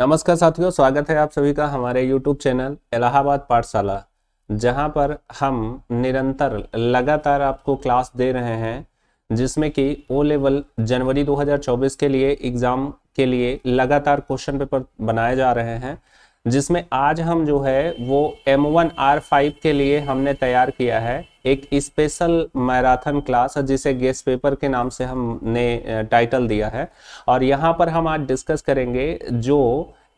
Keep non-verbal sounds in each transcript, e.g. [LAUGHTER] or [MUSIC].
नमस्कार साथियों स्वागत है आप सभी का हमारे YouTube चैनल इलाहाबाद पाठशाला जहां पर हम निरंतर लगातार आपको क्लास दे रहे हैं जिसमें कि ओ लेवल जनवरी 2024 के लिए एग्ज़ाम के लिए लगातार क्वेश्चन पेपर बनाए जा रहे हैं जिसमें आज हम जो है वो एम वन आर फाइव के लिए हमने तैयार किया है एक स्पेशल मैराथन क्लास जिसे गेस्ट पेपर के नाम से हमने टाइटल दिया है और यहाँ पर हम आज डिस्कस करेंगे जो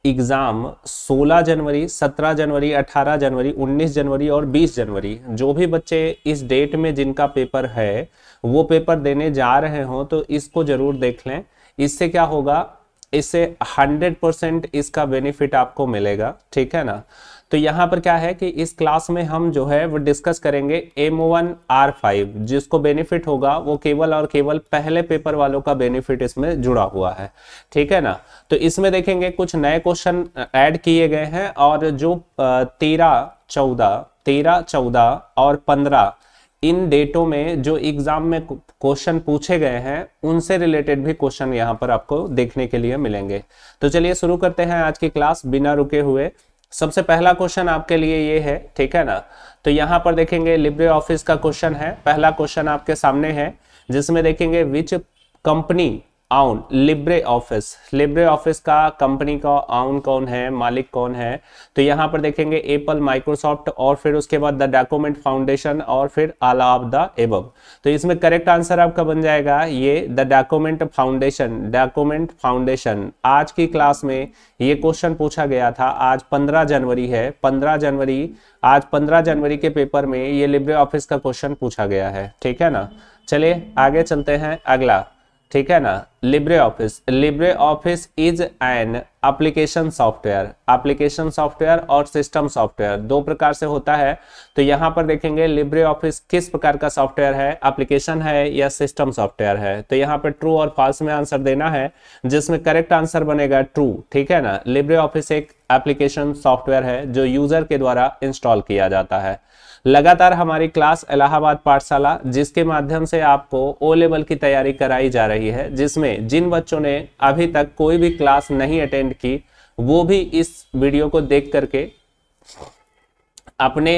एग्ज़ाम 16 जनवरी 17 जनवरी 18 जनवरी 19 जनवरी और 20 जनवरी जो भी बच्चे इस डेट में जिनका पेपर है वो पेपर देने जा रहे हों तो इसको ज़रूर देख लें इससे क्या होगा इससे 100 परसेंट इसका बेनिफिट आपको मिलेगा ठीक है ना तो यहाँ पर क्या है कि इस क्लास में हम जो है वो डिस्कस करेंगे एम वन आर फाइव जिसको बेनिफिट होगा वो केवल और केवल पहले पेपर वालों का बेनिफिट इसमें जुड़ा हुआ है ठीक है ना तो इसमें देखेंगे कुछ नए क्वेश्चन ऐड किए गए हैं और जो तेरह चौदह तेरह चौदह और पंद्रह इन डेटों में जो एग्जाम में क्वेश्चन पूछे गए हैं उनसे रिलेटेड भी क्वेश्चन यहाँ पर आपको देखने के लिए मिलेंगे तो चलिए शुरू करते हैं आज की क्लास बिना रुके हुए सबसे पहला क्वेश्चन आपके लिए ये है ठीक है ना तो यहाँ पर देखेंगे लिब्रे ऑफिस का क्वेश्चन है पहला क्वेश्चन आपके सामने है जिसमें देखेंगे which company own Libre Office Libre Office का कंपनी का आउन कौन है मालिक कौन है तो यहां पर देखेंगे एप्पल माइक्रोसॉफ्ट और फिर उसके बाद द डॉक्यूमेंट फाउंडेशन और फिर आला ऑफ द एब तो इसमें करेक्ट आंसर आपका बन जाएगा ये the Document Foundation Document Foundation आज की क्लास में ये क्वेश्चन पूछा गया था आज पंद्रह जनवरी है पंद्रह जनवरी आज पंद्रह जनवरी के पेपर में ये लिब्रे ऑफिस का क्वेश्चन पूछा गया है ठीक है ना चलिए आगे चलते हैं अगला ठीक है ना Libre Office Libre Office is an application software application software और सिस्टम सॉफ्टवेयर दो प्रकार से होता है तो यहां पर देखेंगे लिब्रे ऑफिस किस प्रकार का सॉफ्टवेयर है एप्लीकेशन है या सिस्टम सॉफ्टवेयर है तो यहां पर ट्रू और फॉल्स में आंसर देना है जिसमें करेक्ट आंसर बनेगा ट्रू ठीक है ना लिब्रे ऑफिस एक एप्लीकेशन सॉफ्टवेयर है जो यूजर के द्वारा इंस्टॉल किया जाता है लगातार हमारी क्लास इलाहाबाद पाठशाला जिसके माध्यम से आपको ओ लेवल की तैयारी कराई जा रही है जिसमें जिन बच्चों ने अभी तक कोई भी क्लास नहीं अटेंड की वो भी इस वीडियो को देख करके अपने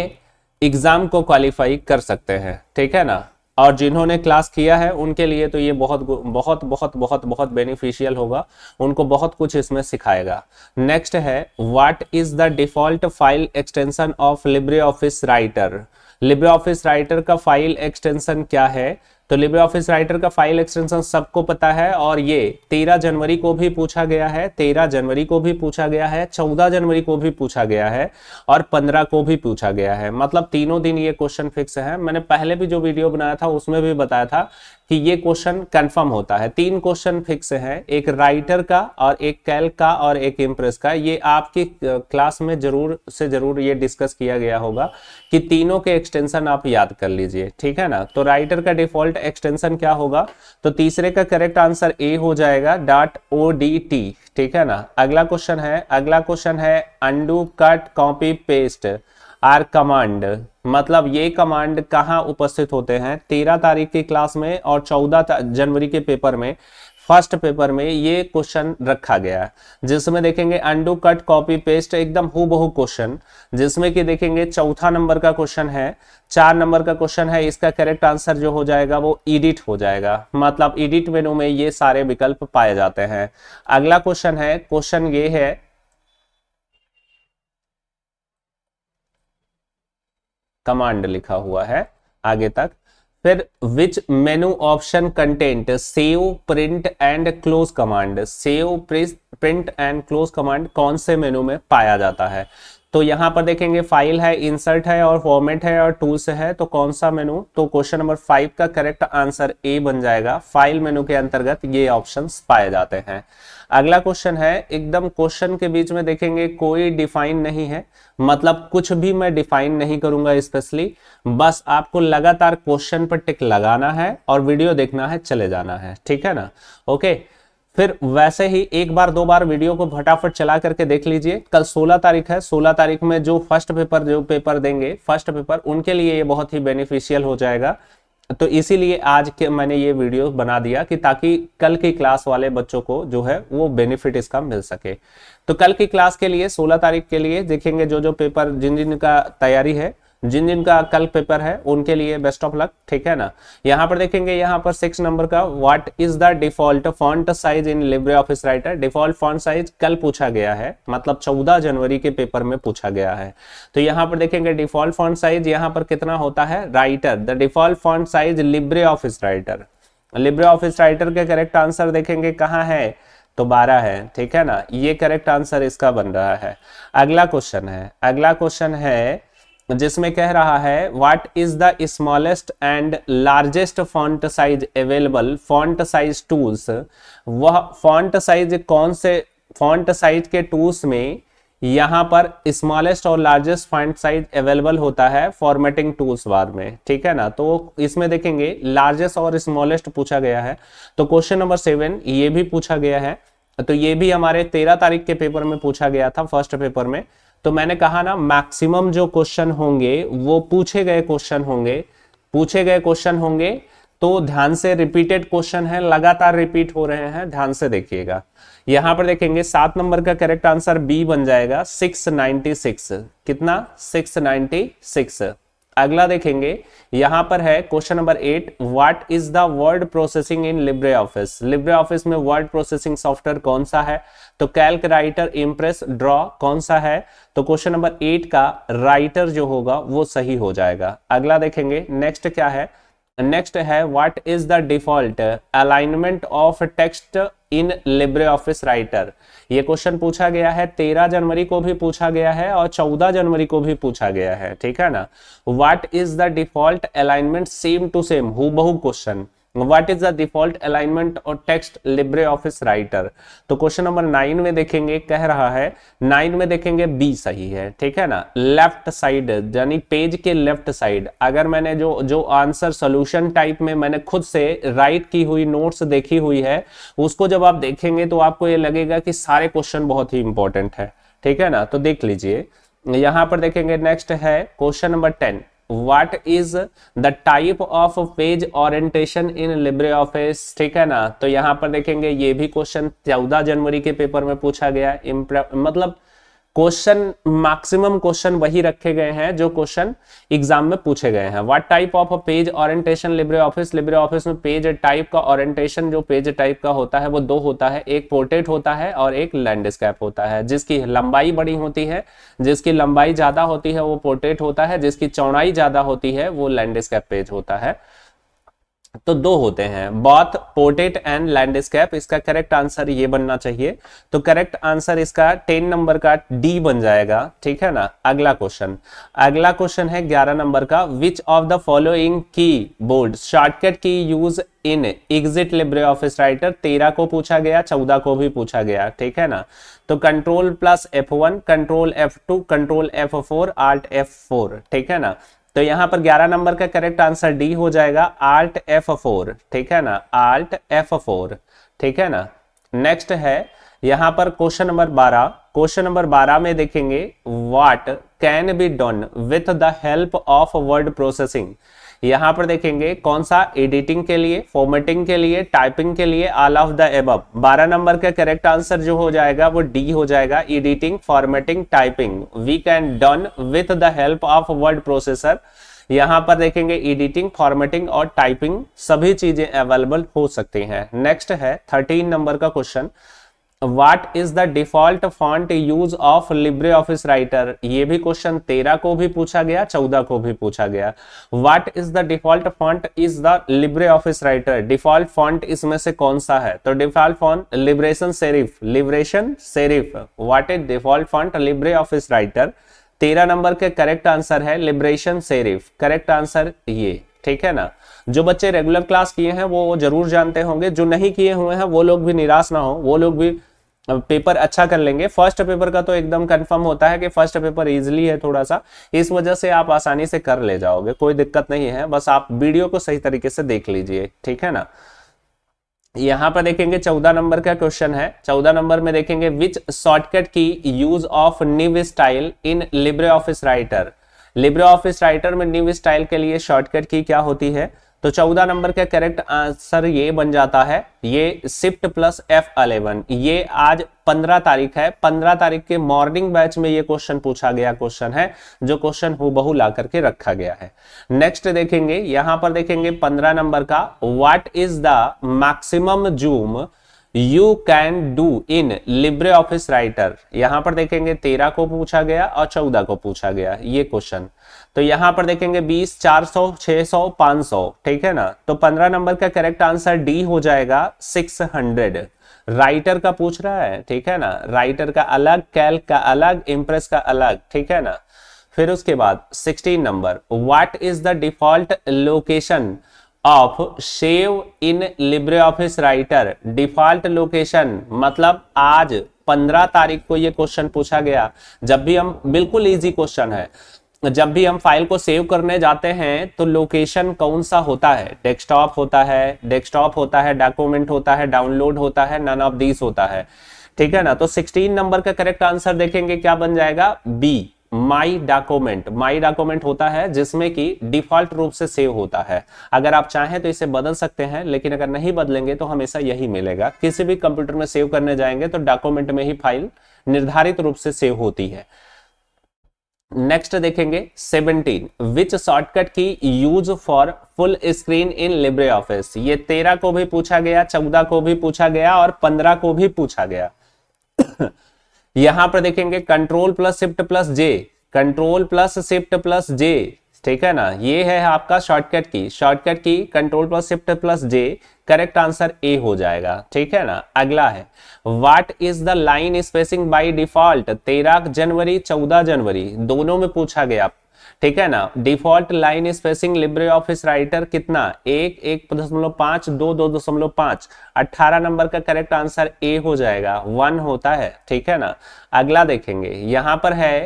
एग्जाम को क्वालिफाई कर सकते हैं ठीक है ना और जिन्होंने क्लास किया है उनके लिए तो ये बहुत बहुत बहुत बहुत बहुत बेनिफिशियल होगा उनको बहुत कुछ इसमें सिखाएगा नेक्स्ट है what is the default file extension of Libre office Writer Libre office Writer का फाइल एक्सटेंशन क्या है तो लिब्रे ऑफिस राइटर का फाइल एक्सटेंशन सबको पता है और ये 13 जनवरी को भी पूछा गया है 13 जनवरी को भी पूछा गया है 14 जनवरी को भी पूछा गया है और 15 को भी पूछा गया है मतलब तीनों दिन ये क्वेश्चन फिक्स है मैंने पहले भी जो वीडियो बनाया था उसमें भी बताया था कि ये क्वेश्चन कंफर्म होता है तीन क्वेश्चन फिक्स है एक राइटर का और एक कैल का और एक इम्प्रेस का ये आपकी क्लास में जरूर से जरूर ये डिस्कस किया गया होगा कि तीनों के एक्सटेंशन आप याद कर लीजिए ठीक है ना तो राइटर का डिफॉल्ट एक्सटेंशन क्या होगा तो तीसरे का करेक्ट आंसर ए हो जाएगा डॉट ओ डी टी ठीक है ना अगला क्वेश्चन है अगला क्वेश्चन है undo cut copy paste are command मतलब ये कमांड कहाँ उपस्थित होते हैं तेरह तारीख की क्लास में और चौदह जनवरी के पेपर में फर्स्ट पेपर में ये क्वेश्चन रखा गया है जिसमें देखेंगे अंडू कट कॉपी पेस्ट एकदम हु बहु क्वेश्चन जिसमें कि देखेंगे चौथा नंबर का क्वेश्चन है चार नंबर का क्वेश्चन है इसका करेक्ट आंसर जो हो जाएगा वो एडिट हो जाएगा मतलब एडिट मेनू में ये सारे विकल्प पाए जाते हैं अगला क्वेश्चन है क्वेश्चन ये है कमांड लिखा हुआ है आगे तक फिर which menu option content save print and close command save print and close command कौन से मेनू में पाया जाता है तो यहां पर देखेंगे फाइल है इंसर्ट है और फॉर्मेट है और टूल्स है तो कौन सा मेनू तो क्वेश्चन नंबर फाइव का करेक्ट आंसर ए बन जाएगा फाइल मेनू के अंतर्गत ये ऑप्शंस पाए जाते हैं अगला क्वेश्चन है एकदम क्वेश्चन के बीच में देखेंगे कोई डिफाइन नहीं है मतलब कुछ भी मैं डिफाइन नहीं करूंगा स्पेशली बस आपको लगातार क्वेश्चन पर टिक लगाना है और वीडियो देखना है चले जाना है ठीक है ना ओके फिर वैसे ही एक बार दो बार वीडियो को फटाफट चला करके देख लीजिए कल 16 तारीख है 16 तारीख में जो फर्स्ट पेपर जो पेपर देंगे फर्स्ट पेपर उनके लिए ये बहुत ही बेनिफिशियल हो जाएगा तो इसीलिए आज के मैंने ये वीडियो बना दिया कि ताकि कल की क्लास वाले बच्चों को जो है वो बेनिफिट इसका मिल सके तो कल की क्लास के लिए 16 तारीख के लिए देखेंगे जो जो पेपर जिन जिन का तैयारी है जिन जिन का कल पेपर है उनके लिए बेस्ट ऑफ लक ठीक है ना यहाँ पर देखेंगे यहाँ पर सिक्स नंबर का what is the default font size in Libre office Writer default font size कल पूछा गया है मतलब चौदह जनवरी के पेपर में पूछा गया है तो यहाँ पर देखेंगे डिफॉल्ट फॉन्ट साइज यहाँ पर कितना होता है Writer the default font size Libre office Writer Libre office Writer के करेक्ट आंसर देखेंगे कहाँ है तो बारह है ठीक है ना ये करेक्ट आंसर इसका बन रहा है अगला क्वेश्चन है अगला क्वेश्चन है जिसमें कह रहा है what is the smallest and largest font size available font size tools वह फॉन्ट साइज कौन से फॉन्ट साइज के टूल्स में यहाँ पर स्मॉलेस्ट और लार्जेस्ट फॉन्ट साइज अवेलेबल होता है फॉर्मेटिंग टूल्स बार में ठीक है ना तो इसमें देखेंगे लार्जेस्ट और स्मॉलेस्ट पूछा गया है तो क्वेश्चन नंबर सेवन ये भी पूछा गया है तो ये भी हमारे तेरह तारीख के पेपर में पूछा गया था फर्स्ट पेपर में तो मैंने कहा ना मैक्सिमम जो क्वेश्चन होंगे वो पूछे गए क्वेश्चन होंगे पूछे गए क्वेश्चन होंगे तो ध्यान से रिपीटेड क्वेश्चन है लगातार रिपीट हो रहे हैं ध्यान से देखिएगा यहां पर देखेंगे सात नंबर का करेक्ट आंसर बी बन जाएगा सिक्स नाइनटी सिक्स कितना सिक्स नाइनटी सिक्स अगला देखेंगे यहां पर है question number eight what is the word processing in Libre Office Libre Office में वर्ड प्रोसेसिंग सॉफ्टवेयर कौन सा है तो कैल्क राइटर इम्प्रेस ड्रॉ कौन सा है तो क्वेश्चन नंबर एट का राइटर जो होगा वो सही हो जाएगा अगला देखेंगे नेक्स्ट क्या है नेक्स्ट है what is the default alignment of text in Libre office Writer ये क्वेश्चन पूछा गया है तेरह जनवरी को भी पूछा गया है और चौदह जनवरी को भी पूछा गया है ठीक है ना what is the default alignment same to same हु question what is the default alignment और टेक्स्ट लिब्रे ऑफिस राइटर तो क्वेश्चन नंबर नाइन में देखेंगे कह रहा है नाइन में देखेंगे बी सही है ठीक है ना लेफ्ट साइड यानी पेज के लेफ्ट साइड अगर मैंने जो जो आंसर सोल्यूशन टाइप में मैंने खुद से राइट की हुई नोट्स देखी हुई है उसको जब आप देखेंगे तो आपको ये लगेगा कि सारे क्वेश्चन बहुत ही इंपॉर्टेंट है ठीक है ना तो देख लीजिए यहां पर देखेंगे नेक्स्ट है question number ten what is the type of page orientation in Libre office ठीक है ना तो यहाँ पर देखेंगे ये भी क्वेश्चन चौदह जनवरी के पेपर में पूछा गया मतलब क्वेश्चन मैक्सिमम क्वेश्चन वही रखे गए हैं जो क्वेश्चन एग्जाम में पूछे गए हैं what type of a page orientation Libre Office Libre Office में पेज टाइप का ऑरियंटेशन जो पेज टाइप का होता है वो दो होता है एक पोर्ट्रेट होता है और एक लैंडस्केप होता है जिसकी लंबाई बड़ी होती है जिसकी लंबाई ज्यादा होती है वो पोर्ट्रेट होता है जिसकी चौड़ाई ज्यादा होती है वो लैंडस्केप पेज होता है तो दो होते हैं बॉथ पोर्टेट एंड लैंडस्केप इसका करेक्ट आंसर ये बनना चाहिए तो करेक्ट आंसर इसका टेन नंबर का डी बन जाएगा ठीक है ना अगला क्वेश्चन अगला क्वेश्चन है ग्यारह नंबर का which of the following keyboard shortcut key use in exit Libre office Writer तेरह को पूछा गया चौदह को भी पूछा गया ठीक है ना तो control plus F control F control F Alt F four ठीक है ना तो यहां पर 11 नंबर का करेक्ट आंसर डी हो जाएगा आल्ट एफ फोर ठीक है ना आल्ट एफ फोर ठीक है ना नेक्स्ट है यहां पर क्वेश्चन नंबर 12 क्वेश्चन नंबर 12 में देखेंगे what can be done with the help of word processing यहाँ पर देखेंगे कौन सा एडिटिंग के लिए फॉर्मेटिंग के लिए टाइपिंग के लिए ऑल ऑफ द एब बारह नंबर का करेक्ट आंसर जो हो जाएगा वो डी हो जाएगा editing formatting typing we can done with the help of word processor यहाँ पर देखेंगे एडिटिंग फॉर्मेटिंग और टाइपिंग सभी चीजें अवेलेबल हो सकती हैं नेक्स्ट है थर्टीन नंबर का question what is the default font use of Libre office Writer ये भी क्वेश्चन तेरह को भी पूछा गया चौदह को भी पूछा गया what is the default font is the Libre office Writer default font इसमें से कौन सा है तो default font Liberation Serif Liberation Serif what is default font Libre office Writer तेरह नंबर के करेक्ट आंसर है लिब्रेशन सेरिफ करेक्ट आंसर ये ठीक है ना जो बच्चे रेगुलर क्लास किए हैं वो जरूर जानते होंगे जो नहीं किए हुए हैं वो लोग भी निराश ना हो वो लोग भी पेपर अच्छा कर लेंगे फर्स्ट पेपर का तो एकदम कंफर्म होता है कि फर्स्ट पेपर इजिली है थोड़ा सा इस वजह से आप आसानी से कर ले जाओगे कोई दिक्कत नहीं है बस आप वीडियो को सही तरीके से देख लीजिए ठीक है ना यहाँ पर देखेंगे चौदह नंबर का क्वेश्चन है चौदह नंबर में देखेंगे which shortcut key use of new style in Libre office Writer Libre office Writer में निव स्टाइल के लिए शॉर्टकट की क्या होती है तो चौदह नंबर का करेक्ट आंसर ये बन जाता है ये शिफ्ट प्लस एफ अलेवन ये आज पंद्रह तारीख है पंद्रह तारीख के मॉर्निंग बैच में ये क्वेश्चन पूछा गया क्वेश्चन है जो क्वेश्चन हु ला करके रखा गया है नेक्स्ट देखेंगे यहां पर देखेंगे पंद्रह नंबर का what is the maximum zoom you can do in Libre office Writer यहां पर देखेंगे तेरह को पूछा गया और चौदह को पूछा गया ये क्वेश्चन तो यहां पर देखेंगे 20, 400, 600, 500 ठीक है ना तो 15 नंबर का करेक्ट आंसर डी हो जाएगा 600 राइटर का पूछ रहा है ठीक है ना राइटर का अलग कैल का अलग इंप्रेस का अलग ठीक है ना फिर उसके बाद 16 number what is the default location of save in Libre office Writer default location मतलब आज 15 तारीख को ये क्वेश्चन पूछा गया जब भी हम बिल्कुल इजी क्वेश्चन है जब भी हम फाइल को सेव करने जाते हैं तो लोकेशन कौन सा होता है डेस्कटॉप होता है डेस्कटॉप होता है डॉक्यूमेंट होता है डाउनलोड होता है नन ऑफ दीस होता है ठीक है ना तो 16 नंबर का करेक्ट आंसर देखेंगे क्या बन जाएगा B my document my document होता है जिसमें कि डिफॉल्ट रूप से सेव होता है अगर आप चाहें तो इसे बदल सकते हैं लेकिन अगर नहीं बदलेंगे तो हमेशा यही मिलेगा किसी भी कंप्यूटर में सेव करने जाएंगे तो डॉक्यूमेंट में ही फाइल निर्धारित रूप से सेव होती है नेक्स्ट देखेंगे 17 which shortcut key use for full screen in Libre Office ये 13 को भी पूछा गया 14 को भी पूछा गया और 15 को भी पूछा गया [COUGHS] यहां पर देखेंगे control plus shift plus J control plus shift plus J ठीक है ना ये है आपका shortcut key shortcut key control plus shift plus J correct answer A हो जाएगा ठीक है ना अगला है what is the line spacing by default तेरह जनवरी चौदह जनवरी दोनों में पूछा गया ठीक है ना default line spacing Libre office Writer कितना एक एक दशमलव पांच दो दो दशमलव पांच अट्ठारह नंबर का करेक्ट आंसर ए हो जाएगा वन होता है ठीक है ना अगला देखेंगे यहां पर है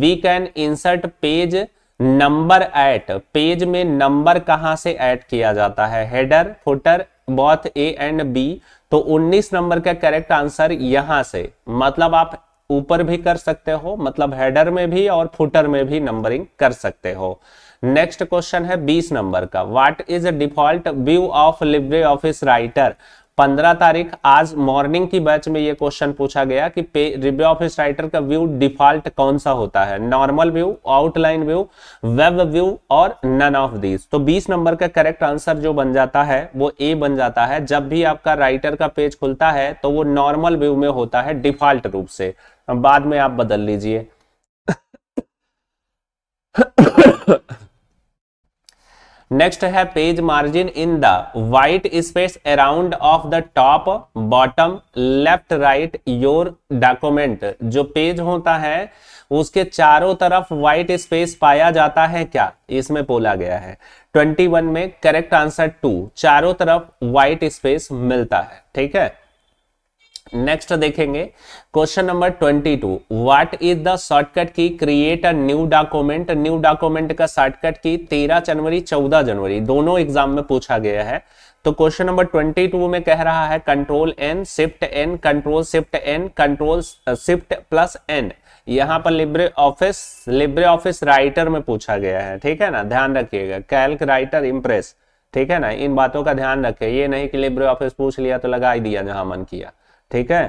we can insert page number at page में नंबर कहां से ऐड किया जाता है header footer both A and B तो 19 नंबर का करेक्ट आंसर यहां से मतलब आप ऊपर भी कर सकते हो मतलब हेडर में भी और फुटर में भी नंबरिंग कर सकते हो नेक्स्ट क्वेश्चन है 20 नंबर का what is default view of Libre office Writer पंद्रह तारीख आज मॉर्निंग की बैच में यह क्वेश्चन पूछा गया कि रिव्यू ऑफिस राइटर का व्यू डिफॉल्ट कौन सा होता है normal view outline view web view और नन ऑफ दीज तो 20 नंबर का करेक्ट आंसर जो बन जाता है वो ए बन जाता है जब भी आपका राइटर का पेज खुलता है तो वो नॉर्मल व्यू में होता है डिफॉल्ट रूप से बाद में आप बदल लीजिए नेक्स्ट है page margin in the white space around of the top bottom left right your document जो पेज होता है उसके चारों तरफ व्हाइट स्पेस पाया जाता है क्या इसमें बोला गया है 21 में करेक्ट आंसर टू चारों तरफ व्हाइट स्पेस मिलता है ठीक है नेक्स्ट देखेंगे question number twenty two what is the shortcut key create a new document new document का शॉर्टकट की तेरह जनवरी चौदह जनवरी दोनों एग्जाम में पूछा गया है तो क्वेश्चन नंबर ट्वेंटी टू में कह रहा है control N shift N control shift N control shift plus N यहां पर Libre Office Libre office Writer में पूछा गया है ठीक है ना ध्यान रखिएगा कैल्क राइटर इंप्रेस ठीक है ना इन बातों का ध्यान रखें ये नहीं कि लिब्रे ऑफिस पूछ लिया तो लगा ही दिया जहां मन किया ठीक है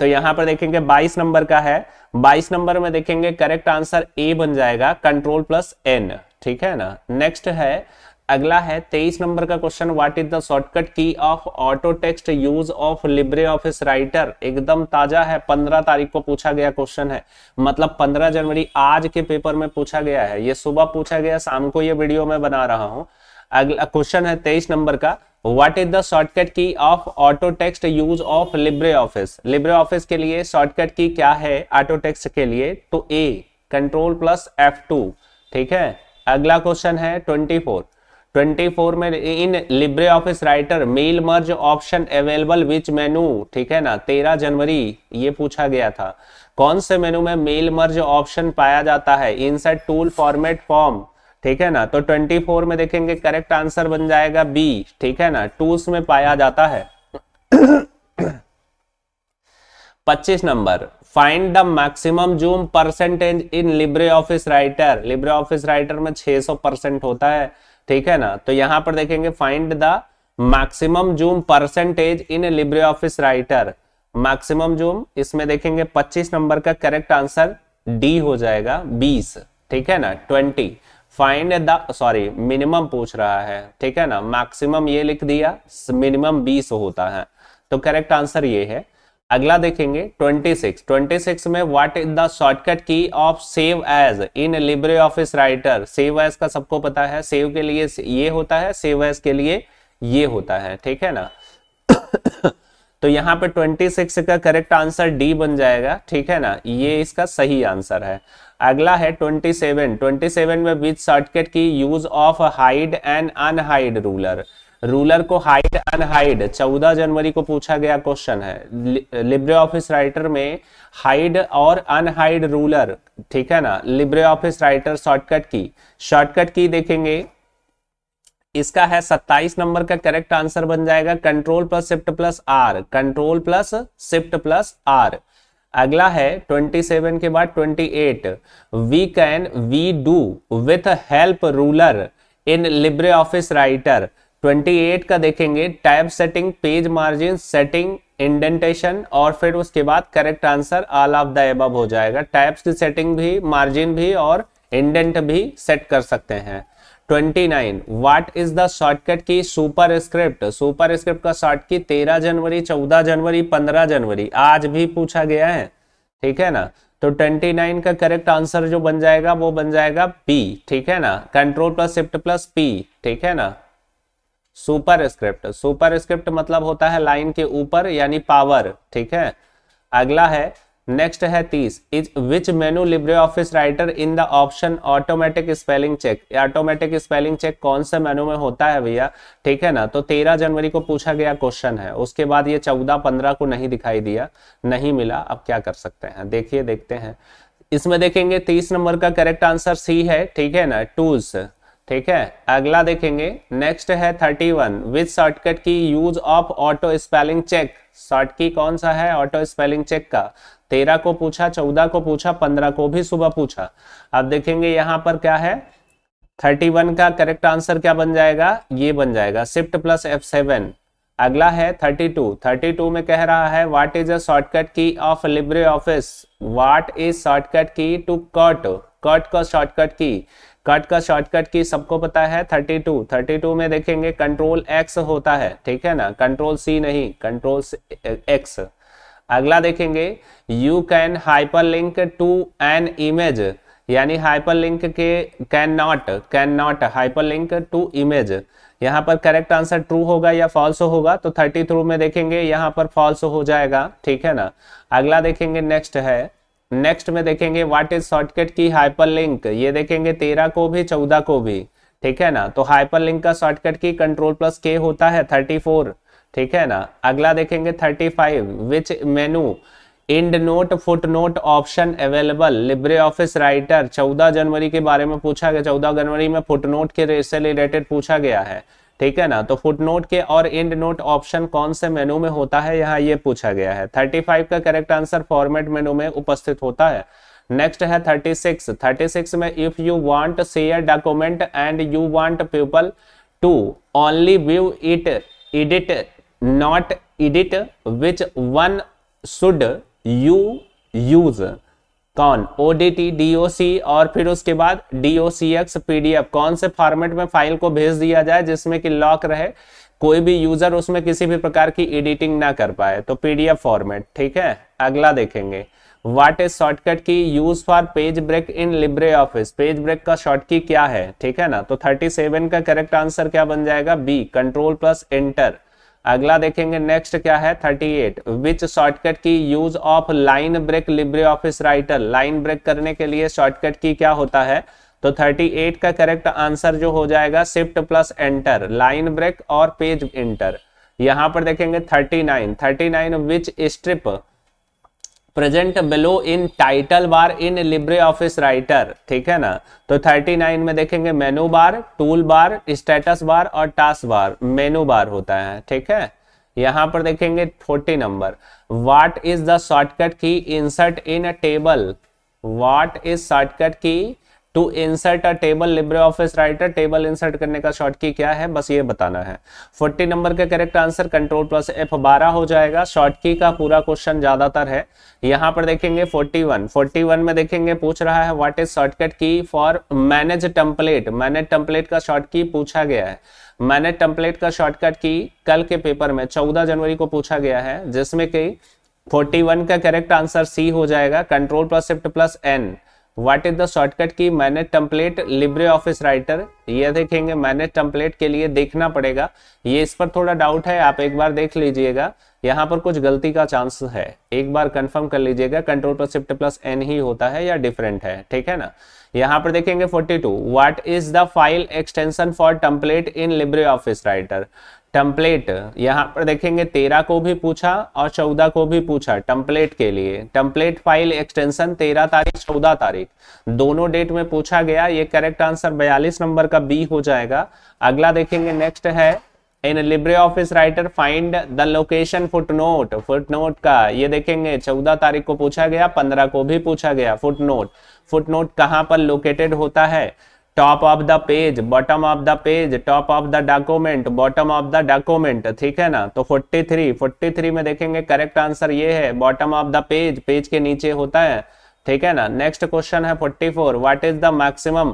तो यहां पर देखेंगे 22 नंबर का है 22 नंबर में देखेंगे करेक्ट आंसर ए बन जाएगा कंट्रोल प्लस एन ठीक है ना नेक्स्ट है अगला है तेईस नंबर का question what is the shortcut key of auto text use of Libre office Writer एकदम ताजा है पंद्रह तारीख को पूछा गया क्वेश्चन है मतलब पंद्रह जनवरी आज के पेपर में पूछा गया है ये सुबह पूछा गया शाम को ये वीडियो मैं बना रहा हूं अगला क्वेश्चन है तेईस नंबर का what is the shortcut key of auto text use of Libre Office Libre Office के लिए शॉर्टकट की क्या है ऑटो टेक्स्ट के लिए तो A control plus F two ठीक है अगला क्वेश्चन है ट्वेंटी फोर फोर में in Libre office Writer mail merge option available which menu ठीक है ना तेरह जनवरी ये पूछा गया था कौन से मेनू में मेल मर्ज ऑप्शन पाया जाता है इनसेट टूल फॉर्मेट फॉर्म ठीक है ना तो 24 में देखेंगे करेक्ट आंसर बन जाएगा बी ठीक है ना टूस में पाया जाता है 25 number find the maximum zoom percentage in Libre office Writer Libre office Writer में 600 परसेंट होता है ठीक है ना तो यहां पर देखेंगे find the maximum zoom percentage in Libre office Writer maximum zoom इसमें देखेंगे 25 नंबर का करेक्ट आंसर डी हो जाएगा 20 ठीक है ना twenty find the sorry minimum पूछ रहा है ठीक है ना मैक्सिमम ये लिख दिया मिनिमम बीस होता है तो करेक्ट आंसर ये है अगला देखेंगे 26 26 में what is the shortcut key of save as in Libre office Writer save as का सबको पता है सेव के लिए ये होता है सेव एज के लिए ये होता है ठीक है ना तो यहाँ पे 26 का करेक्ट आंसर डी बन जाएगा ठीक है ना ये इसका सही आंसर है अगला है 27 27 में बीच shortcut key use of hide and unhide ruler ruler को हाइड अनहाइड 14 जनवरी को पूछा गया क्वेश्चन है लिब्रे ऑफिस राइटर में हाइड और अनहाइड रूलर ठीक है ना Libre office Writer shortcut key shortcut key देखेंगे इसका है 27 नंबर का करेक्ट आंसर बन जाएगा control plus shift plus R control plus shift plus R अगला है 27 के बाद 28 we can we do with help ruler in Libre office Writer 28 का देखेंगे type setting page margin setting indentation और फिर उसके बाद correct answer all of the above हो जाएगा टाइप्स की सेटिंग भी मार्जिन भी और इंडेंट भी सेट कर सकते हैं 29 what is the shortcut key superscript superscript का शॉर्ट की 13 जनवरी 14 जनवरी 15 जनवरी आज भी पूछा गया है ठीक है ना तो 29 का करेक्ट आंसर जो बन जाएगा वो बन जाएगा पी ठीक है ना control plus shift plus P ठीक है ना सुपर स्क्रिप्ट सुपर स्क्रिप्ट मतलब होता है लाइन के ऊपर यानी पावर ठीक है अगला है नेक्स्ट है तीस is which menu Libre office Writer in the option automatic spelling check automatic spelling check कौन से मेनू में होता है भैया ठीक है ना तो तेरह जनवरी को पूछा गया क्वेश्चन है उसके बाद ये चौदह पंद्रह को नहीं दिखाई दिया नहीं मिला अब क्या कर सकते हैं देखिए देखते हैं इसमें देखेंगे तीस नंबर का करेक्ट आंसर सी है ठीक है ना टूज ठीक है अगला देखेंगे नेक्स्ट है thirty one which shortcut key use of auto spelling check short key कौन सा है ऑटो स्पेलिंग चेक का तेरह को पूछा चौदह को पूछा पंद्रह को भी सुबह पूछा अब देखेंगे यहां पर क्या है थर्टी वन का करेक्ट आंसर क्या बन जाएगा ये बन जाएगा शिफ्ट प्लस एफ सेवन अगला है थर्टी टू थर्टी टू में कह रहा है what is a shortcut key of Libre LibreOffice what is shortcut key to cut cut का शॉर्टकट की कट का शॉर्टकट की सबको पता है थर्टी टू थर्टी टू में देखेंगे कंट्रोल एक्स होता है ठीक है ना कंट्रोल सी नहीं कंट्रोल एक्स अगला देखेंगे you can hyperlink to an image यानी हाइपर लिंक के can not can not hyperlink to image यहाँ पर करेक्ट आंसर ट्रू होगा या फॉल्स होगा तो थर्टी थ्रू में देखेंगे यहाँ पर फॉल्स हो जाएगा ठीक है ना अगला देखेंगे नेक्स्ट है नेक्स्ट में देखेंगे what is shortcut key hyperlink ये देखेंगे तेरह को भी चौदह को भी ठीक है ना तो हाइपर लिंक का shortcut key control plus K होता है थर्टी फोर ठीक है ना अगला देखेंगे thirty five which menu endnote footnote option available Libre office Writer चौदह जनवरी के बारे में पूछा गया चौदह जनवरी में फुट नोट के से रिलेटेड पूछा गया है ठीक है ना तो फुट नोट के और इंड नोट ऑप्शन कौन से मेनू में होता है यहाँ ये पूछा गया है थर्टी फाइव का करेक्ट आंसर फॉर्मेट मेनू में उपस्थित होता है नेक्स्ट है थर्टी सिक्स थर्टी सिक्स में if you want save document and you want people to only view it edit not edit which one should you use कौन O D T D O C और फिर उसके बाद D O C X P D F कौन से format में file को भेज दिया जाए जिसमें कि लॉक रहे कोई भी यूजर उसमें किसी भी प्रकार की एडिटिंग ना कर पाए तो पीडीएफ फॉर्मेट ठीक है अगला देखेंगे what is shortcut key use for page break in Libre LibreOffice page break का शॉर्ट की क्या है ठीक है ना तो 37 का करेक्ट आंसर क्या बन जाएगा बी कंट्रोल प्लस एंटर अगला देखेंगे नेक्स्ट क्या है 38 which shortcut key use of line break Libre office Writer line break करने के लिए शॉर्टकट की क्या होता है तो 38 का करेक्ट आंसर जो हो जाएगा shift plus enter line break और पेज एंटर यहां पर देखेंगे 39 39 which strip present below in title bar in Libre office Writer ठीक है ना तो 39 में देखेंगे मेनू बार टूल बार स्टेटस बार और टास्क बार मेनू बार होता है ठीक है यहां पर देखेंगे 40 number what is the shortcut key insert in table what is shortcut key to insert a table Libre office Writer table insert करने का शॉर्ट की क्या है बस ये बताना है फोर्टी नंबर का correct answer control plus F बारह हो जाएगा शॉर्ट की का पूरा क्वेश्चन ज्यादातर है यहां पर देखेंगे फोर्टी वन फोर्टी वन में देखेंगे पूछ रहा है what is shortcut key for manage template manage template का शॉर्ट की पूछा गया है मैनेज टेम्पलेट का शॉर्टकट की कल के पेपर में चौदह जनवरी को पूछा गया है जिसमें कि 41 का करेक्ट आंसर सी हो जाएगा control plus shift plus N what is the shortcut key manage template Libre office Writer ये देखेंगे मैंने टम्पलेट के लिए देखना पड़ेगा ये इस पर थोड़ा डाउट है आप एक बार देख लीजिएगा यहाँ पर कुछ गलती का चांस है एक बार कंफर्म कर लीजिएगा कंट्रोल पर शिफ्ट प्लस एन ही होता है या डिफरेंट है ठीक है ना यहाँ पर देखेंगे 42 what is the file extension for template in Libre office Writer template यहाँ पर देखेंगे तेरह को भी पूछा और चौदह को भी पूछा टम्पलेट के लिए टम्पलेट फाइल एक्सटेंशन तेरह तारीख चौदह तारीख दोनों डेट में पूछा गया ये करेक्ट आंसर बयालीस नंबर का बी हो जाएगा अगला देखेंगे नेक्स्ट है in Libre office Writer find the location footnote footnote का ये देखेंगे चौदह तारीख को पूछा गया पंद्रह को भी पूछा गया फुटनोट फुटनोट कहाँ पर लोकेटेड होता है top of the page bottom of the page top of the document bottom of the document ठीक है ना तो 43 43 में देखेंगे करेक्ट आंसर ये है bottom of the page page के नीचे होता है ठीक है ना नेक्स्ट क्वेश्चन है 44 what is the maximum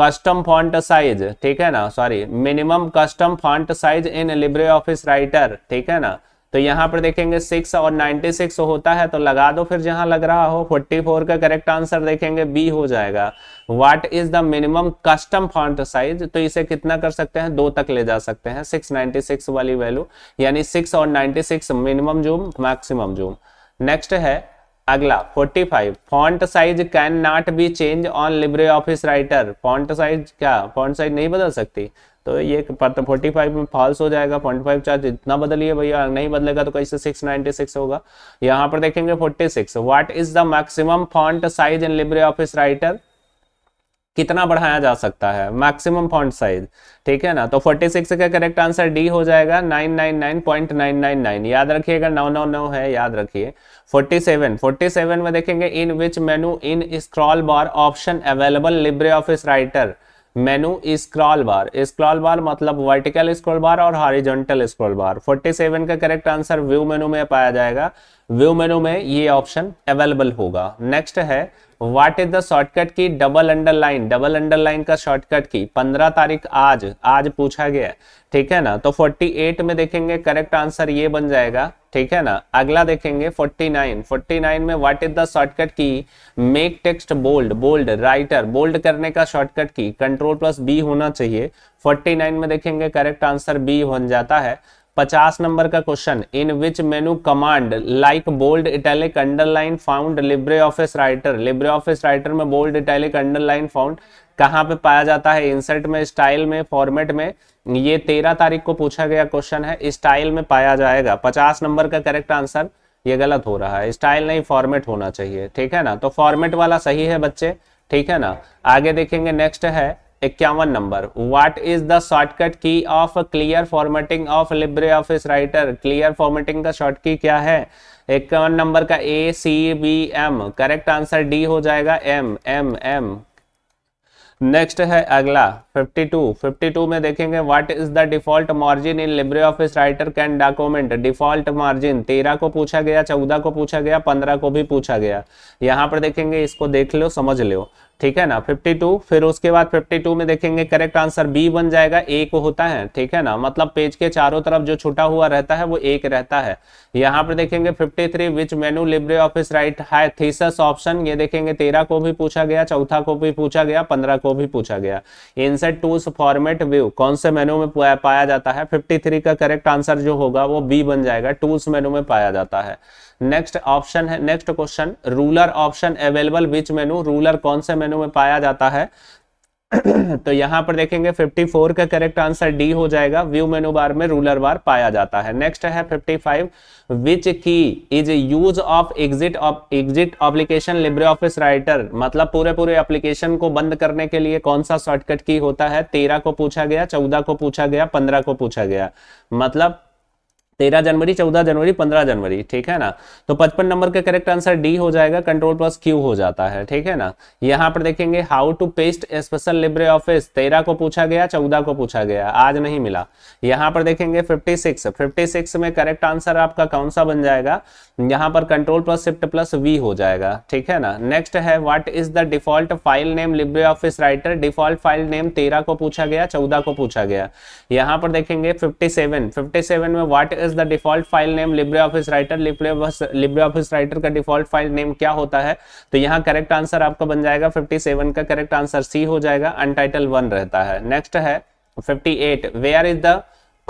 custom font size ठीक है ना sorry minimum custom font size in Libre office Writer ठीक है ना तो यहां पर देखेंगे सिक्स और नाइनटी सिक्स तो होता है तो लगा दो फिर जहां लग रहा हो फोर्टी फोर का करेक्ट आंसर देखेंगे बी हो जाएगा what is the minimum custom font size तो इसे कितना कर सकते हैं दो तक ले जा सकते हैं सिक्स नाइनटी सिक्स वाली वैल्यू यानी सिक्स और ninety six minimum zoom maximum zoom next है अगला 45 font size can not be change on Libre office Writer font size क्या फॉन्ट साइज नहीं बदल सकती तो ये फोर्टी तो फाइव में फॉल्स हो जाएगा पॉइंट फाइव चार्ज इतना बदलिए भैया नहीं बदलेगा तो कैसे सिक्स नाइनटी सिक्स होगा यहाँ पर देखेंगे forty six what is the maximum font size in Libre office Writer कितना बढ़ाया जा सकता है मैक्सिमम फॉन्ट साइज ठीक है ना तो 46 का करेक्ट आंसर डी हो जाएगा 999.999 याद रखिएगा नौ नौ नौ है याद रखिए 47 47 में देखेंगे in which menu in scroll bar option available Libre office Writer menu scroll bar scroll bar मतलब वर्टिकल स्क्रॉल बार और हॉरिजॉन्टल स्क्रॉल बार 47 का करेक्ट आंसर व्यू मेनू में पाया जाएगा व्यू मेनू में ये ऑप्शन अवेलेबल होगा नेक्स्ट है what is the shortcut key double underline double underline का शॉर्टकट की पंद्रह तारीख आज आज पूछा गया ठीक है ना तो फोर्टी एट में देखेंगे करेक्ट आंसर ये बन जाएगा ठीक है ना अगला देखेंगे 49 49 में what is the shortcut key make text bold bold Writer bold करने का shortcut key control plus B होना चाहिए 49 में देखेंगे करेक्ट आंसर बी बन जाता है पचास नंबर का question in which menu command like bold italic underline found Libre office Writer Libre office Writer में बोल्ड इटैलिक अंडरलाइन फाउंड कहाँ पे पाया जाता है इंसर्ट में स्टाइल में फॉर्मेट में ये तेरह तारीख को पूछा गया क्वेश्चन है स्टाइल में पाया जाएगा पचास नंबर का करेक्ट आंसर ये गलत हो रहा है स्टाइल नहीं फॉर्मेट होना चाहिए ठीक है ना तो फॉर्मेट वाला सही है बच्चे ठीक है ना आगे देखेंगे नेक्स्ट है इक्यावन number what is the shortcut key of clear formatting of Libre office Writer clear formatting का शॉर्ट की क्या है इक्यावन नंबर का A C B M correct answer D हो जाएगा एम एम एम नेक्स्ट है अगला 52 52 में देखेंगे what is the default margin in Libre office Writer can document default margin 13 को पूछा गया 14 को पूछा गया 15 को भी पूछा गया यहां पर देखेंगे इसको देख लो समझ लो ठीक है ना 52 फिर उसके बाद 52 में देखेंगे करेक्ट आंसर बी बन जाएगा ए को होता है ठीक है ना मतलब पेज के चारों तरफ जो छुटा हुआ रहता है वो एक रहता है यहाँ पर देखेंगे 53 which menu LibreOffice Writer है थीसस ऑप्शन ये देखेंगे तेरह को भी पूछा गया चौथा को भी पूछा गया पंद्रह को भी पूछा गया इनसेट टूल्स फॉर्मेट व्यू कौन से मेनू में पाया जाता है फिफ्टी का करेक्ट आंसर जो होगा वो बी बन जाएगा टूल्स मेनू में पाया जाता है नेक्स्ट ऑप्शन है next question ruler option available which menu ruler कौन से मेनू में पाया जाता है [CLEARS THROAT] तो यहां पर देखेंगे 54 का करेक्ट आंसर डी हो जाएगा व्यू मेनू बार में रूलर बार पाया जाता है नेक्स्ट है 55 five which key is use of exit of exit application Libre office Writer मतलब पूरे पूरे एप्लीकेशन को बंद करने के लिए कौन सा शॉर्टकट की होता है 13 को पूछा गया 14 को पूछा गया 15 को पूछा गया मतलब तेरह जनवरी चौदह जनवरी पंद्रह जनवरी ठीक है ना तो पचपन नंबर का करेक्ट आंसर डी हो जाएगा कंट्रोल प्लस क्यू हो जाता है ठीक है ना यहाँ पर देखेंगे how to paste special LibreOffice तेरह को पूछा गया चौदह को पूछा गया आज नहीं मिला यहाँ पर देखेंगे फिफ्टी सिक्स फिफ्टी सिक्स में करेक्ट आंसर आपका कौन सा बन जाएगा यहां पर control plus shift plus V हो जाएगा ठीक है ना नेक्स्ट है what is the default file name Libre office Writer default file name तेरह को पूछा गया चौदह को पूछा गया यहां पर देखेंगे फिफ्टी सेवन फिफ्टी सेवन में what is the default file name Libre office Writer Libre office Writer का डिफॉल्ट फाइल नेम क्या होता है तो यहाँ करेक्ट आंसर आपका बन जाएगा फिफ्टी सेवन का करेक्ट आंसर सी हो जाएगा अनटाइटल वन रहता है नेक्स्ट है fifty eight where is the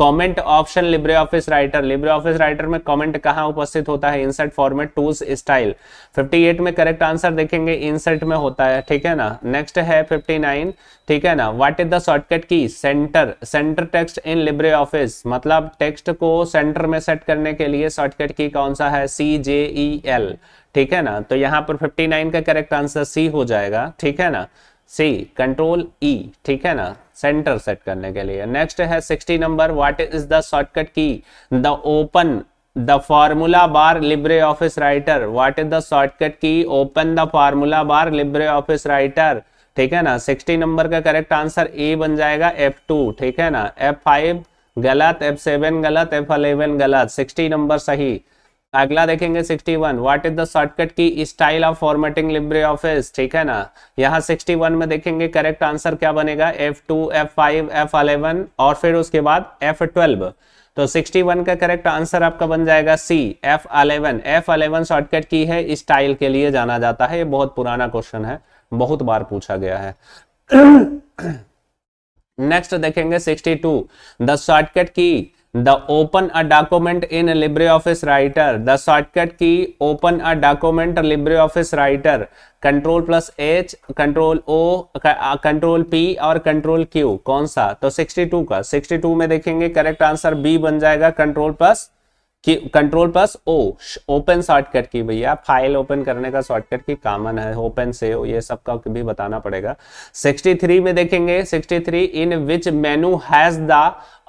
comment option Libre office Writer Libre office Writer में कमेंट कहाँ उपस्थित होता है इंसर्ट फॉर्मेट टूल्स स्टाइल 58 में करेक्ट आंसर देखेंगे इंसर्ट में होता है ठीक है ना नेक्स्ट है 59 ठीक है ना what is the shortcut key center center text in Libre LibreOffice मतलब टेक्स्ट को सेंटर में सेट करने के लिए शॉर्टकट की कौन सा है सी जे ई एल ठीक है ना तो यहाँ पर 59 का करेक्ट आंसर सी हो जाएगा ठीक है ना सी कंट्रोल ई ठीक है ना सेंटर सेट करने के लिए नेक्स्ट है sixty number what is the shortcut key the open the formula bar Libre office Writer what is the shortcut key open the formula bar Libre office Writer ठीक है ना सिक्सटी नंबर का correct answer A बन जाएगा F two ठीक है ना F five गलत एफ सेवन गलत एफ अलेवन गलत सिक्सटी नंबर सही अगला देखेंगे 61 what is the shortcut key style of formatting Libre office ठीक है ना यहाँ 61 में देखेंगे करेक्ट आंसर क्या बनेगा F2 F5 F11 और फिर उसके बाद F12 तो 61 का करेक्ट आंसर आपका बन जाएगा सी F11 F11 शॉर्टकट की है स्टाइल के लिए जाना जाता है ये बहुत पुराना क्वेश्चन है बहुत बार पूछा गया है नेक्स्ट [COUGHS] देखेंगे 62 the shortcut key the open a document in Libre office Writer the shortcut key open a document Libre office Writer control plus H control O control P और कंट्रोल क्यू कौन सा तो 62 का 62 में देखेंगे करेक्ट आंसर बी बन जाएगा control plus कि control plus O open shortcut key भैया फाइल ओपन करने का शॉर्टकट की कॉमन है ओपन से ये सब का भी बताना पड़ेगा 63 में देखेंगे 63 in which menu has the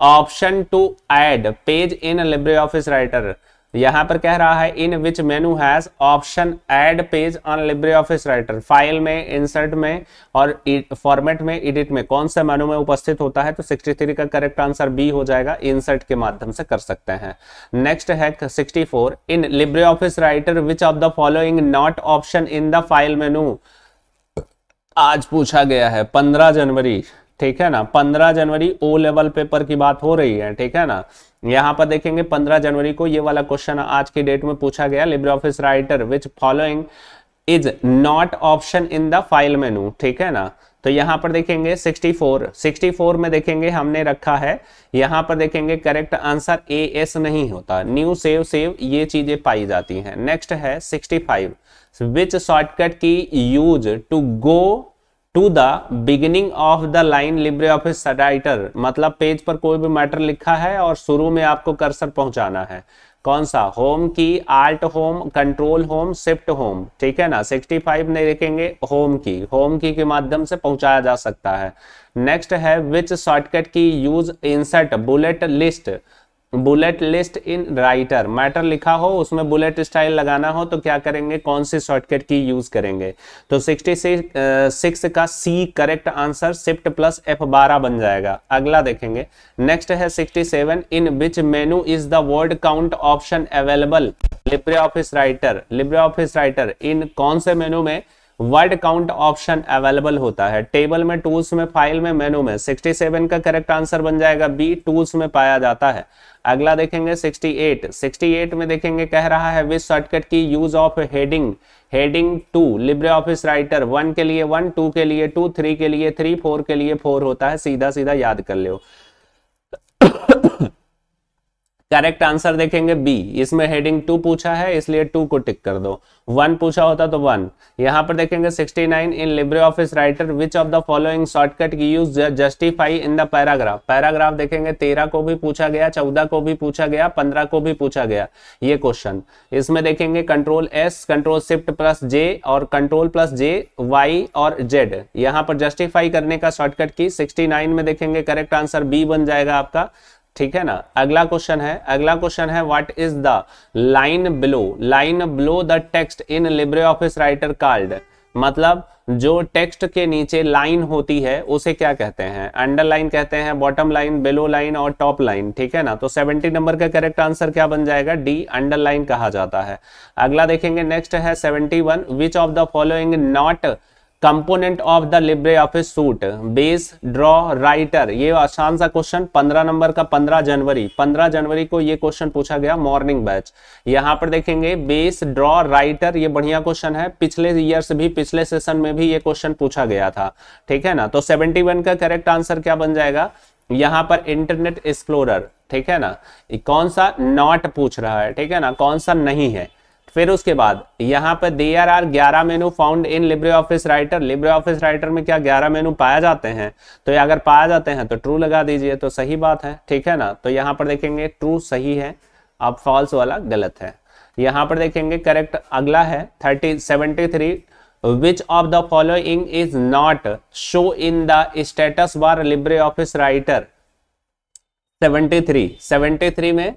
option to add page in Libre office Writer तो यहां पर कह रहा है in which menu has option add page on Libre office Writer file में इंसर्ट में और फॉर्मेट में एडिट में कौन सा मेनू में उपस्थित होता है तो 63 का करेक्ट आंसर बी हो जाएगा इंसर्ट के माध्यम से कर सकते हैं नेक्स्ट है 64 in Libre office Writer which of the following not option in the file menu आज पूछा गया है पंद्रह जनवरी ठीक है ना पंद्रह जनवरी ओ लेवल पेपर की बात हो रही है ठीक है ना यहाँ पर देखेंगे 15 जनवरी को ये वाला क्वेश्चन आज की डेट में पूछा गया Libre office Writer which following is not option in the file menu ठीक है ना तो यहाँ पर देखेंगे 64 64 में देखेंगे हमने रखा है यहाँ पर देखेंगे करेक्ट आंसर ए एस नहीं होता न्यू सेव सेव ये चीजें पाई जाती हैं नेक्स्ट है 65 which shortcut key use to go to the beginning of the line Libre office Writer मतलब पेज पर कोई भी मैटर लिखा है और शुरू में आपको कर्सर पहुंचाना है कौन सा home key alt home control home shift home ठीक है ना 65 नहीं लिखेंगे होम की होम की के माध्यम से पहुंचाया जा सकता है नेक्स्ट है which shortcut key use insert bullet list bullet list in Writer matter लिखा हो उसमें बुलेट स्टाइल लगाना हो तो क्या करेंगे कौन सी शॉर्टकट की यूज करेंगे तो सिक्सटी सिक्स का C correct answer shift plus F बारह बन जाएगा अगला देखेंगे नेक्स्ट है sixty seven in which menu is the word count option available Libre office Writer Libre office Writer in कौन से मेनू में वर्ड काउंट ऑप्शन अवेलेबल होता है टेबल में टूल्स में फाइल में मेनू में 67 का करेक्ट आंसर बन जाएगा बी टूल्स में पाया जाता है अगला देखेंगे 68 68 में देखेंगे कह रहा है with shortcut key use of heading heading two Libre office Writer one के लिए वन टू के लिए टू थ्री के लिए थ्री फोर के लिए फोर होता है सीधा सीधा याद कर लो करेक्ट आंसर देखेंगे बी इसमें हेडिंग टू पूछा है इसलिए टू को टिक कर दो वन पूछा होता तो वन यहाँ पर देखेंगे 69 in Libre office Writer which of the following shortcut key use justify in the paragraph paragraph देखेंगे तेरह को भी पूछा गया चौदह को भी पूछा गया पंद्रह को भी पूछा गया ये क्वेश्चन इसमें देखेंगे control S control shift plus J और कंट्रोल प्लस जे वाई और जेड यहाँ पर जस्टिफाई करने का शॉर्टकट की सिक्सटी में देखेंगे करेक्ट आंसर बी बन जाएगा आपका ठीक है ना अगला क्वेश्चन है अगला क्वेश्चन है what is the line below line below the text in Libre office Writer card मतलब जो टेक्स्ट के नीचे लाइन होती है उसे क्या कहते हैं अंडरलाइन कहते हैं बॉटम लाइन बिलो लाइन और टॉप लाइन ठीक है ना तो 70 नंबर का करेक्ट आंसर क्या बन जाएगा डी अंडरलाइन कहा जाता है अगला देखेंगे नेक्स्ट है 71 which of the following not component of the Libre LibreOffice suite base draw Writer ये आसान सा क्वेश्चन पंद्रह नंबर का पंद्रह जनवरी पंद्रह जनवरी को ये क्वेश्चन पूछा गया मॉर्निंग बैच यहाँ पर देखेंगे बेस ड्रॉ राइटर ये बढ़िया क्वेश्चन है पिछले ईयर से भी पिछले सेशन में भी ये क्वेश्चन पूछा गया था ठीक है ना तो सेवेंटी का करेक्ट आंसर क्या बन जाएगा यहाँ पर इंटरनेट एक्सप्लोरर ठीक है ना कौन सा नॉट पूछ रहा है ठीक है ना कौन सा नहीं है फिर उसके बाद यहाँ पर दी आर आर ग्यारह menu found in Libre office Writer Libre office Writer में क्या ग्यारह मेनू पाए जाते हैं तो ये अगर पाए जाते हैं तो ट्रू लगा दीजिए तो सही बात है ठीक है ना तो यहाँ पर देखेंगे ट्रू सही है अब फॉल्स वाला गलत है यहाँ पर देखेंगे करेक्ट अगला है thirty seventy three which of the following is not show in the status bar Libre office Writer seventy three seventy three में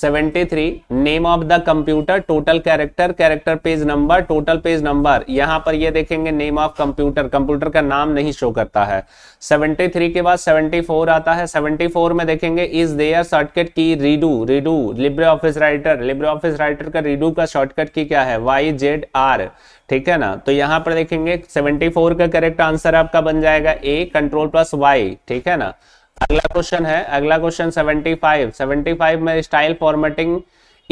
73 name of the computer total character character page number total page number यहां पर ये देखेंगे name of computer computer का नाम नहीं show करता है 73 के बाद 74 आता है 74 में देखेंगे is there shortcut key redo redo Libre office Writer Libre office Writer का रीडू का शॉर्टकट की क्या है वाई जेड आर ठीक है ना तो यहाँ पर देखेंगे सेवेंटी का करेक्ट आंसर आपका बन जाएगा ए कंट्रोल प्लस वाई ठीक है ना अगला क्वेश्चन है अगला क्वेश्चन 75 75 में style formatting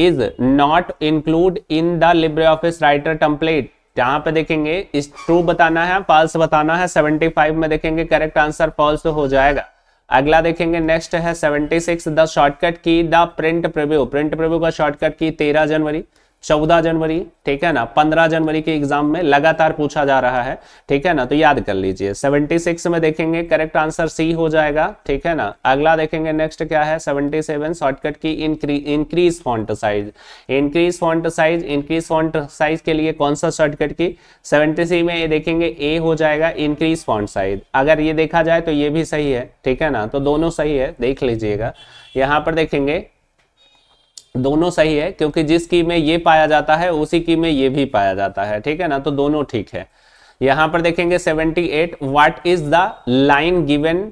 is not include in the Libre office Writer template जहां पे देखेंगे इस ट्रू बताना है फॉल्स बताना है 75 में देखेंगे करेक्ट आंसर फॉल्स हो जाएगा अगला देखेंगे नेक्स्ट है 76 six the shortcut key the print preview print preview का शॉर्टकट की 13 जनवरी चौदह जनवरी ठीक है ना पंद्रह जनवरी के एग्जाम में लगातार पूछा जा रहा है ठीक है ना तो याद कर लीजिए सेवेंटी सिक्स में देखेंगे करेक्ट आंसर सी हो जाएगा ठीक है ना अगला देखेंगे नेक्स्ट क्या है seventy seven shortcut key increase font size increase font size increase font size के लिए कौन सा शॉर्टकट की सेवेंटी सी में ये देखेंगे ए हो जाएगा इंक्रीज फॉन्ट साइज अगर ये देखा जाए तो ये भी सही है ठीक है ना तो दोनों सही है देख लीजिएगा यहाँ पर देखेंगे दोनों सही है क्योंकि जिस की में ये पाया जाता है उसी की में ये भी पाया जाता है ठीक है ना तो दोनों ठीक है यहां पर देखेंगे 78 what is the line given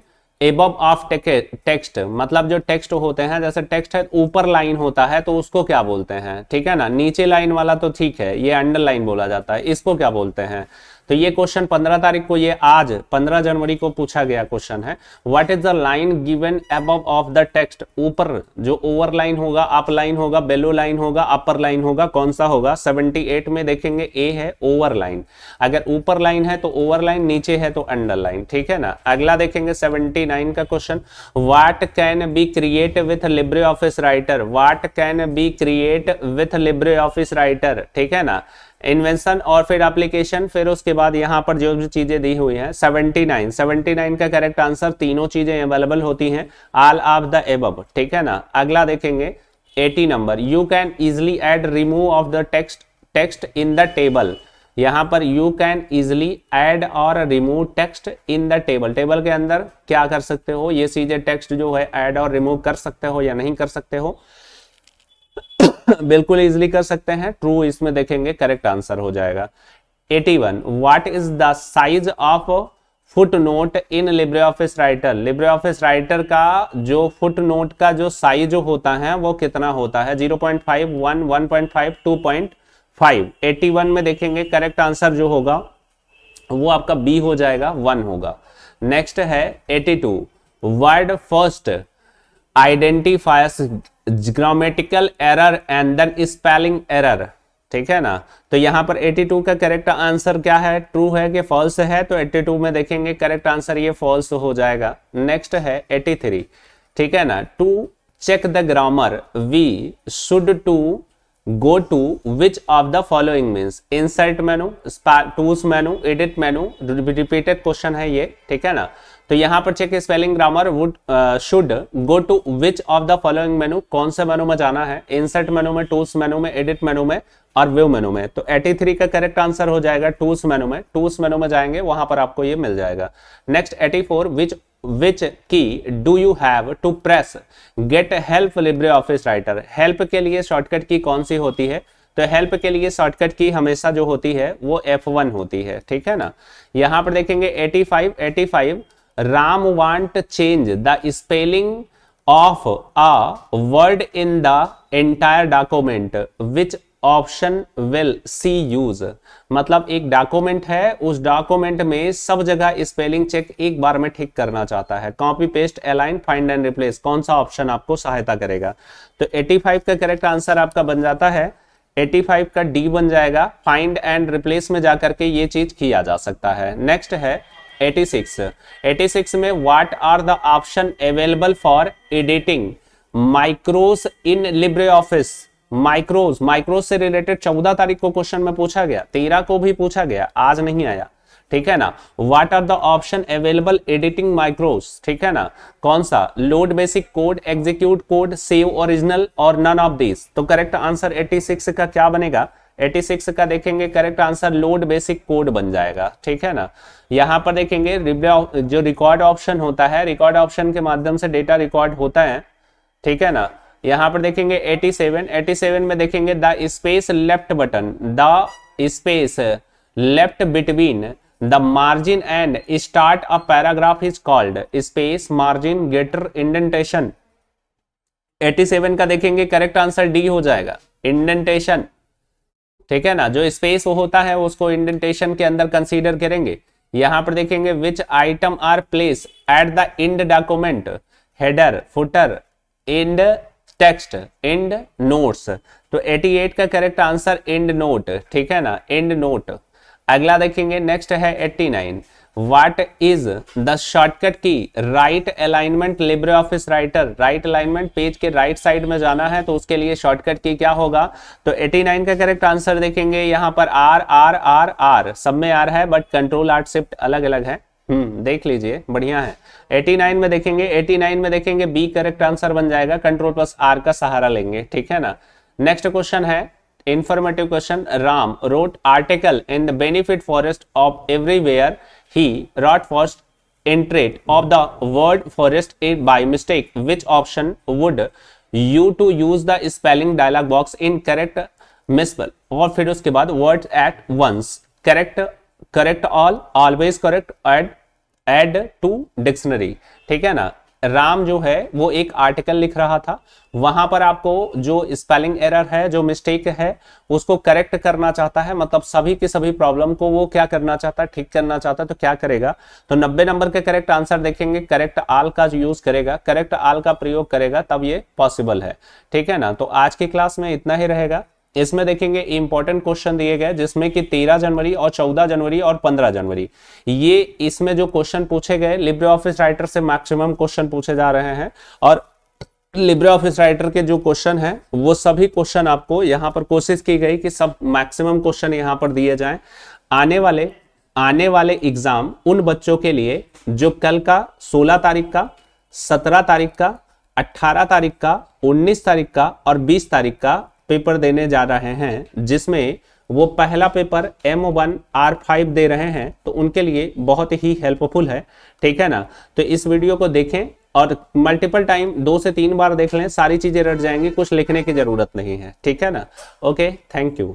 above of text मतलब जो टेक्स्ट होते हैं जैसे टेक्स्ट है ऊपर लाइन होता है तो उसको क्या बोलते हैं ठीक है ना नीचे लाइन वाला तो ठीक है ये अंडरलाइन बोला जाता है इसको क्या बोलते हैं तो ये क्वेश्चन 15 तारीख को ये आज 15 जनवरी को पूछा गया क्वेश्चन है what is the line given above of the text ऊपर जो ओवर लाइन होगा अप लाइन होगा बेलो लाइन होगा अपर लाइन होगा कौन सा होगा 78 में देखेंगे ए है ओवर लाइन अगर ऊपर लाइन है तो ओवर लाइन नीचे है तो अंडर लाइन ठीक है ना अगला देखेंगे नाइन का question what can be create with Libre office Writer what can be create with Libre office Writer ठीक है ना इन्वेंशन और फिर एप्लीकेशन फिर उसके बाद यहाँ पर जो चीज़ें दी हुई हैं 79 79 का करेक्ट आंसर तीनों चीज़ें अवेलेबल होती हैं आल ऑफ द एबब ठीक है ना अगला देखेंगे 80 number you can easily add remove of the text text in the table यहाँ पर यू कैन इजिली एड और remove text in the table table के अंदर क्या कर सकते हो ये चीज़ें टेक्स्ट जो है एड और रिमूव कर सकते हो या नहीं कर सकते हो [LAUGHS] बिल्कुल इजिली कर सकते हैं ट्रू इसमें देखेंगे करेक्ट आंसर हो जाएगा 81 one what is the size of footnote in Libre office Writer Libre office Writer का जो फुट नोट का जो साइज होता है वो कितना होता है 0.5 1 1.5 2.5 81 में देखेंगे करेक्ट आंसर जो होगा वो आपका बी हो जाएगा वन होगा नेक्स्ट है 82 word first identifies grammatical error and then spelling error ठीक है ना तो यहाँ पर 82 का करेक्ट आंसर क्या है ट्रू है कि फॉल्स है तो 82 में देखेंगे करेक्ट आंसर ये फॉल्स हो जाएगा नेक्स्ट है 83 ठीक है ना to check the grammar we should to go to which of the following means insert menu tools menu edit menu repeated question है ये ठीक है ना तो यहां पर check spelling grammar would should go to which of the following menu कौन से मेनू में जाना है इंसर्ट मेनू में टूल्स मेनू में एडिट मेनू में और व्यू मेनू में तो 83 का करेक्ट आंसर हो जाएगा टूल्स मेनू में टूल्स मेनू में जाएंगे वहां पर आपको ये मिल जाएगा next 84 four which which key do you have to press get help Libre office Writer help के लिए शॉर्टकट की कौन सी होती है तो हेल्प के लिए शॉर्टकट की हमेशा जो होती है वो F1 होती है ठीक है ना यहां पर देखेंगे 85 85 Ram want change the spelling of a word in the entire document which option will she use मतलब एक डॉक्यूमेंट है उस डॉक्यूमेंट में सब जगह स्पेलिंग चेक एक बार में ठीक करना चाहता है copy paste align find and replace कौन सा ऑप्शन आपको सहायता करेगा तो 85 का करेक्ट आंसर आपका बन जाता है 85 का डी बन जाएगा फाइंड एंड रिप्लेस में जाकर के ये चीज किया जा सकता है नेक्स्ट है 86 86 में what are the option available for editing macros in Libre LibreOffice macros macros से रिलेटेड चौदह तारीख को क्वेश्चन में पूछा गया तेरह को भी पूछा गया आज नहीं आया ठीक है ना what are the option available editing macros ठीक है ना कौन सा load basic code execute code save original और नन ऑफ दिस तो करेक्ट आंसर 86 का क्या बनेगा 86 का देखेंगे correct answer load basic code बन जाएगा ठीक है ना यहाँ पर देखेंगे जो रिकॉर्ड ऑप्शन होता है रिकॉर्ड ऑप्शन के माध्यम से डेटा रिकॉर्ड होता है ठीक है ना यहाँ पर देखेंगे 87 87 में देखेंगे the space left button the space left between the margin and start a paragraph is called space margin gutter indentation 87 का देखेंगे करेक्ट आंसर डी हो जाएगा इंडेंटेशन ठीक है ना जो स्पेस वो होता है उसको इंडेंटेशन के अंदर कंसीडर करेंगे यहां पर देखेंगे which item are place at the end document header footer and text endnotes तो 88 का करेक्ट आंसर एंड नोट ठीक है ना एंड नोट अगला देखेंगे नेक्स्ट है 89 what is the shortcut key right alignment Libre office Writer right alignment page के right right side में जाना है तो उसके लिए शॉर्टकट की क्या होगा तो 89 का करेक्ट आंसर देखेंगे यहाँ पर आर आर आर आर सब में आर है बट कंट्रोल आर्ट शिफ्ट अलग अलग है हम्म देख लीजिए बढ़िया है 89 में देखेंगे 89 में देखेंगे बी करेक्ट आंसर बन जाएगा कंट्रोल प्लस आर का सहारा लेंगे ठीक है ना नेक्स्ट क्वेश्चन है informative question Ram wrote article in the benefit forest of everywhere he wrote first entreat of the word forest in by mistake which option would you to use the spelling dialog box in correct misspell और फिर उसके बाद word at once correct correct all always correct add add to dictionary ठीक है ना राम जो है वो एक आर्टिकल लिख रहा था वहां पर आपको जो स्पेलिंग एरर है जो मिस्टेक है उसको करेक्ट करना चाहता है मतलब सभी के सभी प्रॉब्लम को वो क्या करना चाहता है ठीक करना चाहता है तो क्या करेगा तो 90 नंबर के करेक्ट आंसर देखेंगे करेक्ट आल का यूज करेगा करेक्ट आल का प्रयोग करेगा तब ये पॉसिबल है ठीक है ना तो आज की क्लास में इतना ही रहेगा इसमें देखेंगे इंपॉर्टेंट क्वेश्चन दिए गए जिसमें कि 13 जनवरी और 14 जनवरी और 15 जनवरी ये इसमें जो क्वेश्चन पूछे गए लिब्रे ऑफिस राइटर से मैक्सिमम क्वेश्चन पूछे जा रहे हैं और लिब्रे ऑफिस राइटर के जो क्वेश्चन हैं वो सभी क्वेश्चन आपको यहाँ पर कोशिश की गई कि सब मैक्सिमम क्वेश्चन यहाँ पर दिए जाए आने वाले आने वाले एग्जाम उन बच्चों के लिए जो कल का सोलह तारीख का सत्रह तारीख का 18 तारीख का 19 तारीख का और 20 तारीख का पेपर देने जा रहे हैं जिसमें वो पहला paper M one R five दे रहे हैं तो उनके लिए बहुत ही हेल्पफुल है ठीक है ना तो इस वीडियो को देखें और मल्टीपल टाइम दो से तीन बार देख लें सारी चीज़ें रट जाएंगी कुछ लिखने की ज़रूरत नहीं है ठीक है ना ओके थैंक यू